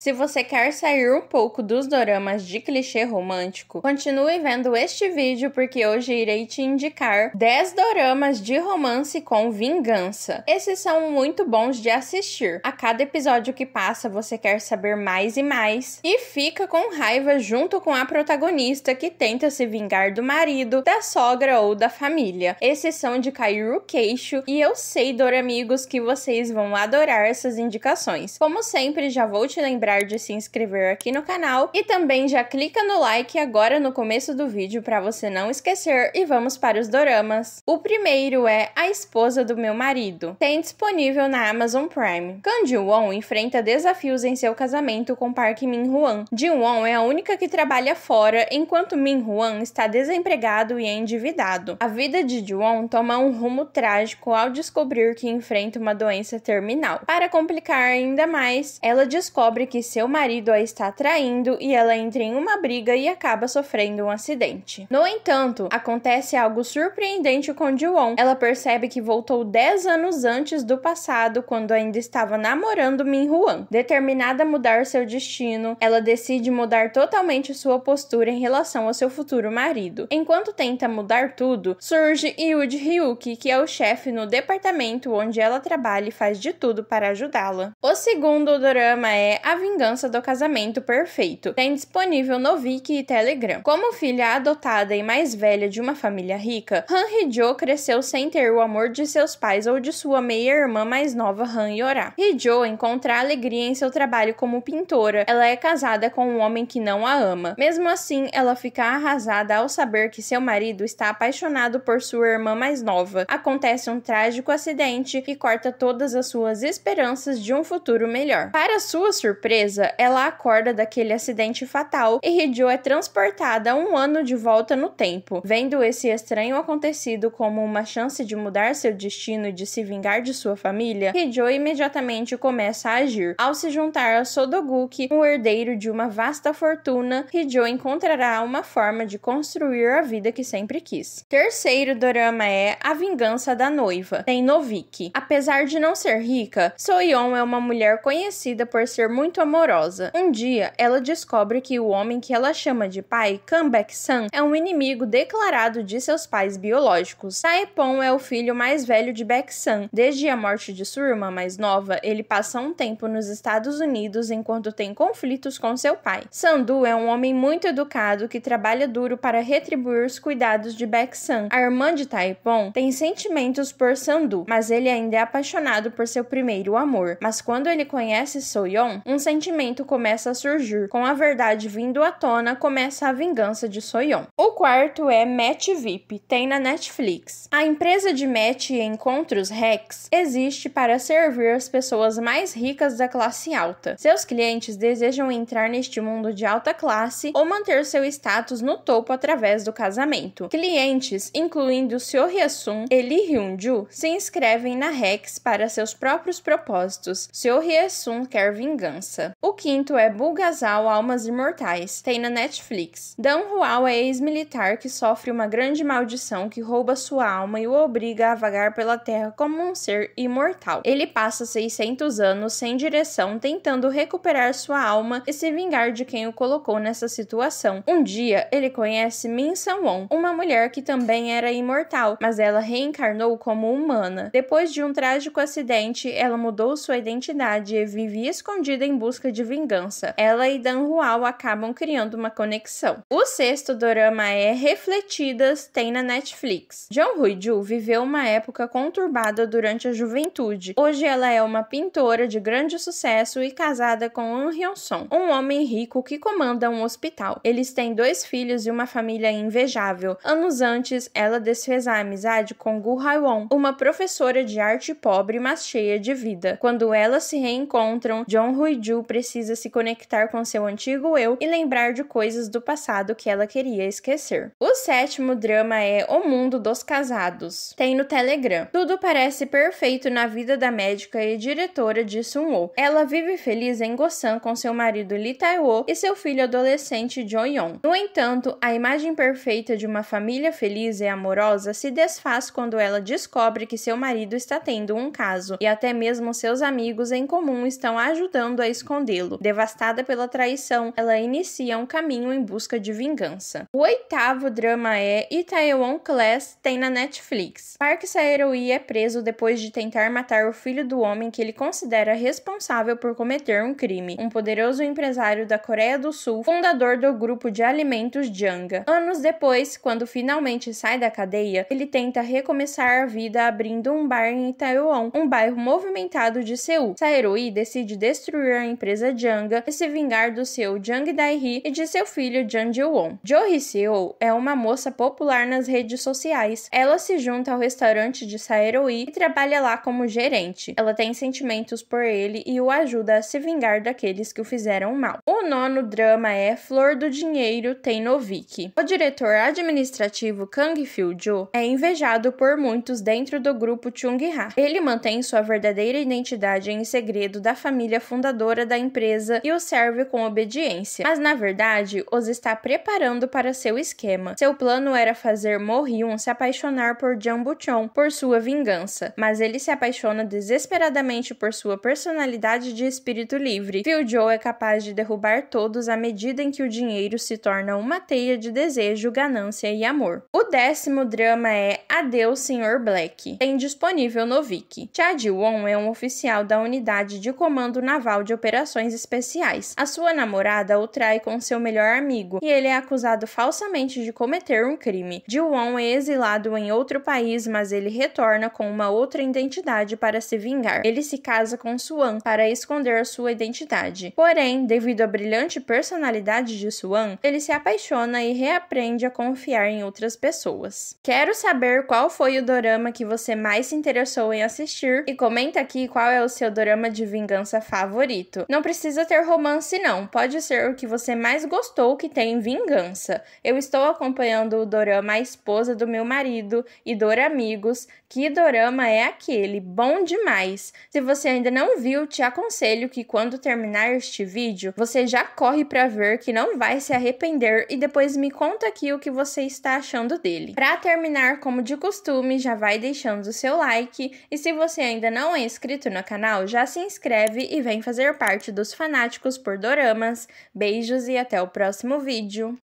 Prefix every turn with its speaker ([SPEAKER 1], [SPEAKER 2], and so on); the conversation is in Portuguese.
[SPEAKER 1] Se você quer sair um pouco dos doramas de clichê romântico, continue vendo este vídeo porque hoje irei te indicar 10 doramas de romance com vingança. Esses são muito bons de assistir. A cada episódio que passa, você quer saber mais e mais e fica com raiva junto com a protagonista que tenta se vingar do marido, da sogra ou da família. Esses são de o Queixo e eu sei, doramigos, que vocês vão adorar essas indicações. Como sempre, já vou te lembrar lembrar de se inscrever aqui no canal e também já clica no like agora no começo do vídeo para você não esquecer e vamos para os doramas. O primeiro é A Esposa do Meu Marido. Tem disponível na Amazon Prime. Kang won enfrenta desafios em seu casamento com Park Min-hwan. Ji-won é a única que trabalha fora, enquanto Min-hwan está desempregado e endividado. A vida de Jiwon won toma um rumo trágico ao descobrir que enfrenta uma doença terminal. Para complicar ainda mais, ela descobre que que seu marido a está traindo e ela entra em uma briga e acaba sofrendo um acidente. No entanto, acontece algo surpreendente com Jiwon. Ela percebe que voltou 10 anos antes do passado, quando ainda estava namorando Min Hwan. Determinada a mudar seu destino, ela decide mudar totalmente sua postura em relação ao seu futuro marido. Enquanto tenta mudar tudo, surge Yuji Ryuki, que é o chefe no departamento onde ela trabalha e faz de tudo para ajudá-la. O segundo drama é A Vingança do Casamento Perfeito, tem disponível no Viki e Telegram. Como filha adotada e mais velha de uma família rica, Han Hidjo cresceu sem ter o amor de seus pais ou de sua meia-irmã mais nova, Han Yora. Hidjo encontra alegria em seu trabalho como pintora. Ela é casada com um homem que não a ama. Mesmo assim, ela fica arrasada ao saber que seu marido está apaixonado por sua irmã mais nova. Acontece um trágico acidente que corta todas as suas esperanças de um futuro melhor. Para sua surpresa, presa, ela acorda daquele acidente fatal e Hideo é transportada um ano de volta no tempo, vendo esse estranho acontecido como uma chance de mudar seu destino e de se vingar de sua família, Hideo imediatamente começa a agir. Ao se juntar a Sodoguki, um herdeiro de uma vasta fortuna, Hideo encontrará uma forma de construir a vida que sempre quis. Terceiro dorama é A Vingança da Noiva, tem Novik. Apesar de não ser rica, Soyeon é uma mulher conhecida por ser muito amorosa. Um dia, ela descobre que o homem que ela chama de pai, Comeback Sun, é um inimigo declarado de seus pais biológicos. Taepon é o filho mais velho de Baek Sun. Desde a morte de sua irmã mais nova, ele passa um tempo nos Estados Unidos enquanto tem conflitos com seu pai. Sandu é um homem muito educado que trabalha duro para retribuir os cuidados de Baek Sun. A irmã de Taepon tem sentimentos por Sandu, mas ele ainda é apaixonado por seu primeiro amor. Mas quando ele conhece Soyeon, um sentimento ressentimento começa a surgir. Com a verdade vindo à tona, começa a vingança de Soyon. O quarto é Match VIP, tem na Netflix. A empresa de match e encontros Rex existe para servir as pessoas mais ricas da classe alta. Seus clientes desejam entrar neste mundo de alta classe ou manter seu status no topo através do casamento. Clientes, incluindo Seo Hye-sun e Lee Hyun-ju, se inscrevem na Rex para seus próprios propósitos. Seo Hye-sun quer vingança. O quinto é Bulgazal Almas Imortais, tem na Netflix. Dan Rual é ex-militar que sofre uma grande maldição que rouba sua alma e o obriga a vagar pela Terra como um ser imortal. Ele passa 600 anos sem direção tentando recuperar sua alma e se vingar de quem o colocou nessa situação. Um dia, ele conhece Min Won, uma mulher que também era imortal, mas ela reencarnou como humana. Depois de um trágico acidente, ela mudou sua identidade e vive escondida em busca busca de vingança. Ela e Dan Hual acabam criando uma conexão. O sexto dorama é Refletidas, tem na Netflix. John Hui Ju viveu uma época conturbada durante a juventude. Hoje ela é uma pintora de grande sucesso e casada com Han Hyun Song, um homem rico que comanda um hospital. Eles têm dois filhos e uma família invejável. Anos antes, ela desfez a amizade com Gu Won, uma professora de arte pobre mas cheia de vida. Quando elas se reencontram, John Hui Ju precisa se conectar com seu antigo eu e lembrar de coisas do passado que ela queria esquecer. O sétimo drama é O Mundo dos Casados. Tem no Telegram. Tudo parece perfeito na vida da médica e diretora de Sunwoo. Ela vive feliz em Gosan com seu marido Lee Tae-woo e seu filho adolescente Joyeon. No entanto, a imagem perfeita de uma família feliz e amorosa se desfaz quando ela descobre que seu marido está tendo um caso e até mesmo seus amigos em comum estão ajudando a esconder escondê-lo. Devastada pela traição, ela inicia um caminho em busca de vingança. O oitavo drama é Itaewon Class tem na Netflix. Park Saeroyi é preso depois de tentar matar o filho do homem que ele considera responsável por cometer um crime, um poderoso empresário da Coreia do Sul, fundador do grupo de alimentos Janga. Anos depois, quando finalmente sai da cadeia, ele tenta recomeçar a vida abrindo um bar em Itaewon, um bairro movimentado de Seul. Saeroyi decide destruir a empresa Janga e se vingar do seu Jang Dae-hee e de seu filho Jang Ji-won. Jo Hee-seo é uma moça popular nas redes sociais. Ela se junta ao restaurante de Saeroi e trabalha lá como gerente. Ela tem sentimentos por ele e o ajuda a se vingar daqueles que o fizeram mal. O nono drama é Flor do Dinheiro tem Novik. O diretor administrativo Kang Phil-jo é invejado por muitos dentro do grupo Chung-ha. Ele mantém sua verdadeira identidade em segredo da família fundadora da empresa e o serve com obediência, mas na verdade os está preparando para seu esquema. Seu plano era fazer Mo Hyun se apaixonar por Chon por sua vingança, mas ele se apaixona desesperadamente por sua personalidade de espírito livre. Phil é capaz de derrubar todos à medida em que o dinheiro se torna uma teia de desejo, ganância e amor. O décimo drama é Adeus Sr. Black, tem disponível no Viki. Chad won é um oficial da unidade de comando naval de operações operações especiais. A sua namorada o trai com seu melhor amigo e ele é acusado falsamente de cometer um crime. Jiwon é exilado em outro país, mas ele retorna com uma outra identidade para se vingar. Ele se casa com Suan para esconder sua identidade. Porém, devido à brilhante personalidade de Suan, ele se apaixona e reaprende a confiar em outras pessoas. Quero saber qual foi o dorama que você mais se interessou em assistir e comenta aqui qual é o seu dorama de vingança favorito. Não precisa ter romance, não. Pode ser o que você mais gostou que tem vingança. Eu estou acompanhando o dorama A Esposa do Meu Marido e Dor Amigos. Que dorama é aquele? Bom demais! Se você ainda não viu, te aconselho que quando terminar este vídeo, você já corre para ver que não vai se arrepender e depois me conta aqui o que você está achando dele. Para terminar, como de costume, já vai deixando o seu like e se você ainda não é inscrito no canal, já se inscreve e vem fazer parte parte dos fanáticos por doramas. Beijos e até o próximo vídeo!